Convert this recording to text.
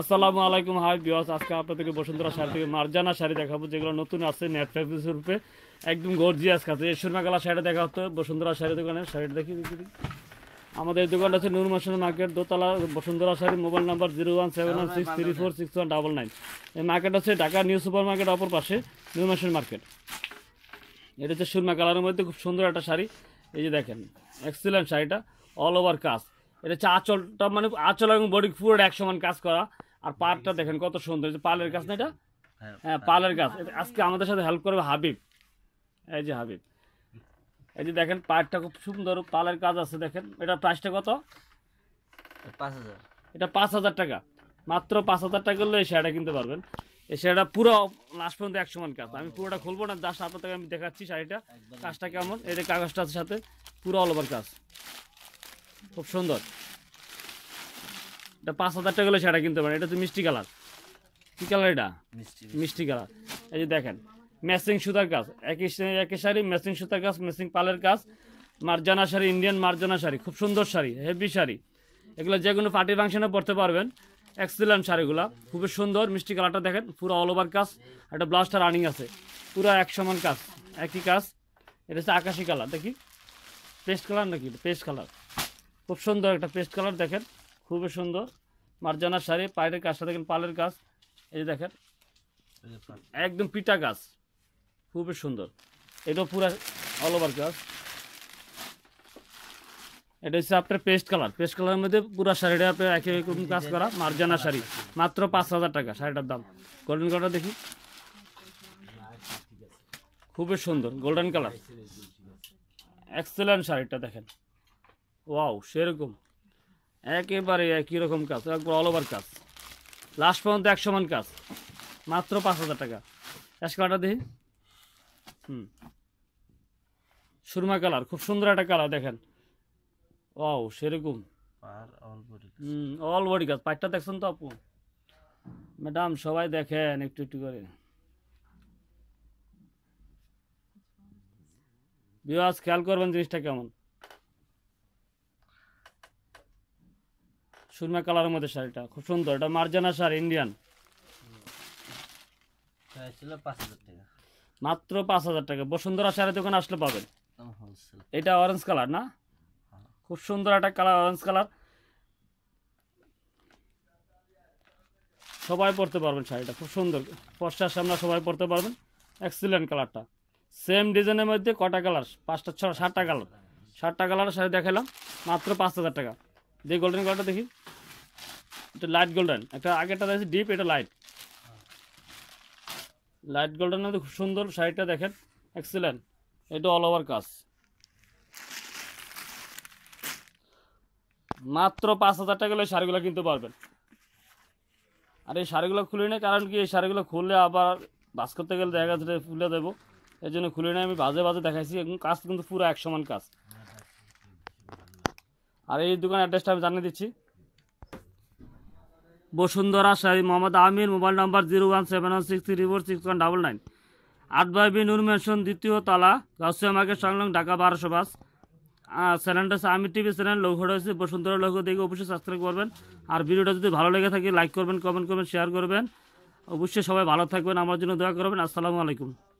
আসসালামু আলাইকুম হাই বিওয়াস আজকে আপনাদেরকে বসুন্ধরা শাড়ি থেকে মার্জানা শাড়ি দেখাবো যেগুলো নতুন আছে নেট রূপে একদম গর্জিয়াস কাছে এই সুরমা শাড়ি দেখা হতো বসুন্ধরা শাড়ি দোকানে শাড়িটা দেখি আমাদের দোকানটা আছে নূর মাসুদ মার্কেট দোতলা Bashundhara sari mobile number zero one seven one six three four six one double nine এই মার্কেট আছে ঢাকা নিউ সুপার মার্কেট অপর পাশে নূর মাসুদ মার্কেট এটা হচ্ছে সুরমা কালারের মধ্যে খুব সুন্দর একটা শাড়ি এই যে দেখেন এক্সিলেন্ট শাড়িটা অল ওভার কাজ এটা হচ্ছে আঁচলটা মানে আঁচল এবং বডি পুরোটা এক সমান কাজ করা আর পারটা দেখেন কত সুন্দর পালের গাছ না এটা হ্যাঁ, হ্যাঁ পালের গাছ আজকে আমাদের সাথে হেল্প করবে হাবিব এই যে হাবিব এই যে দেখেন পাটটা খুব সুন্দর পালের কাজ আছে দেখেন এটা প্রাইসটা কত পাঁচ হাজার এটা পাঁচ হাজার টাকা মাত্র পাঁচ হাজার টাকা করলে এই শাড়িটা কিনতে পারবেন এই শাড়িটা পুরো লাস্ট পর্যন্ত একশো মান কাজ আমি পুরোটা খুলবো না দশ আপনাদেরকে আমি দেখাচ্ছি শাড়িটা কাজটা কেমন এটা কাগজটা সাথে পুরো অল ওভার কাজ খুব সুন্দর এটা পাঁচ হাজার টাকা হলে সেটা কিনতে পারেন এটা তো মিষ্টি কালার কী কালার এটা মিষ্টি কালার এই যে দেখেন ম্যাচিং সুতার কাজ একই একই শাড়ি ম্যাচিং সুতার কাজ ম্যাচিং পালের কাজ মার্জানা শাড়ি ইন্ডিয়ান মার্জানা শাড়ি খুব সুন্দর শাড়ি হেভি শাড়ি এগুলো যে কোনো পার্টি ফাংশনে পড়তে পারবেন এক্সেলেন্ট শাড়িগুলো খুবই সুন্দর মিষ্টি কালারটা দেখেন পুরো অল ওভার কাজ একটা ব্লাউজটা রানিং আছে পুরো এক সমান কাজ একই কাজ এটা হচ্ছে আকাশি কালার দেখি পেস্ট কালার নাকি পেস্ট কালার খুব সুন্দর একটা পেস্ট কালার দেখেন খুবই সুন্দর মার্জানা শাড়ি পায়ের কাজ সাথে পালের কাজ এই যে দেখেন একদম পিটা গাছ খুবই সুন্দর এটা পুরো অল ওভার গাছ এটা হচ্ছে আপনার পেস্ট কালার পেস্ট কালারের মধ্যে পুরো শাড়িটা আপনার একই রকম কাজ করা মার্জানা শাড়ি মাত্র পাঁচ হাজার টাকা শাড়িটার দাম গোল্ডেন কালারটা দেখি খুবই সুন্দর গোল্ডেন কালার এক্সেলেন্ট শাড়িটা দেখেন ওয়াও সেরকম একেবারে একই রকম কাজ একবার অল ওভার কাজ লাস্ট পর্যন্ত এক সমান কাজ মাত্র পাঁচ হাজার টাকা অ্যাশ কালারটা দেখি হুম সুরমা কালার খুব সুন্দর একটা কালার দেখেন ও সেরকম হুম অল বডি কাজ পাটটা দেখছেন তো আপু ম্যাডাম সবাই দেখেন একটু একটু করে বিবাস খেয়াল করবেন জিনিসটা কেমন সুরমা কালারের মধ্যে শাড়িটা খুব সুন্দর এটা মার্জানা শাড়ি ইন্ডিয়ান মাত্র পাঁচ হাজার টাকা বসুন্ধরা শাড়ি দোকানে আসলে পাবেন এটা অরেঞ্জ কালার না খুব সুন্দর একটা কালার অরেঞ্জ কালার সবাই পরতে পারবেন শাড়িটা খুব সুন্দর পশ্চার সামনে সবাই পরতে পারবেন এক্সিলেন্ট কালারটা সেম ডিজাইনের মধ্যে কটা কালার পাঁচটা ছ সাতটা কালার সাতটা কালার শাড়ি দেখালাম মাত্র পাঁচ হাজার টাকা দেখি গোল্ডেন কালারটা দেখি এটা লাইট গোল্ডেন একটা আগেরটা দেখছি ডিপ এটা লাইট লাইট গোল্ডেন খুব সুন্দর শাড়িটা দেখেন এক্সেলেন্ট এটা অল ওভার কাজ মাত্র পাঁচ হাজার টাকা হলে শাড়িগুলো কিনতে পারবেন আর এই শাড়িগুলো খুলে নেই কারণ কি এই শাড়িগুলো খুললে আবার বাস করতে গেলে দেখা যাচ্ছে ফুলে দেবো এই জন্য খুলে নেই আমি বাজে বাজে দেখাইছি এবং কাজ কিন্তু পুরো এক সমান কাজ আর এই দোকানের অ্যাড্রেসটা আমি জানিয়ে দিচ্ছি Bashundhara Shahi Mohammad Amir mobile number zero one seven one six three four six one double nine আট বাই বি নূর মেশন দ্বিতীয় তালা গাউসিয়া মার্কেট সংলগ্ন ঢাকা বারোশো বাস চ্যানেলটা আমি টিভি চ্যানেল লঘুটা হয়েছে বসুন্ধরা লঘু দেখে অবশ্যই সাবস্ক্রাইব করবেন আর ভিডিওটা যদি ভালো লেগে থাকে লাইক করবেন কমেন্ট করবেন শেয়ার করবেন অবশ্যই সবাই ভালো থাকবেন আমার জন্য দোয়া করবেন আসসালামু আলাইকুম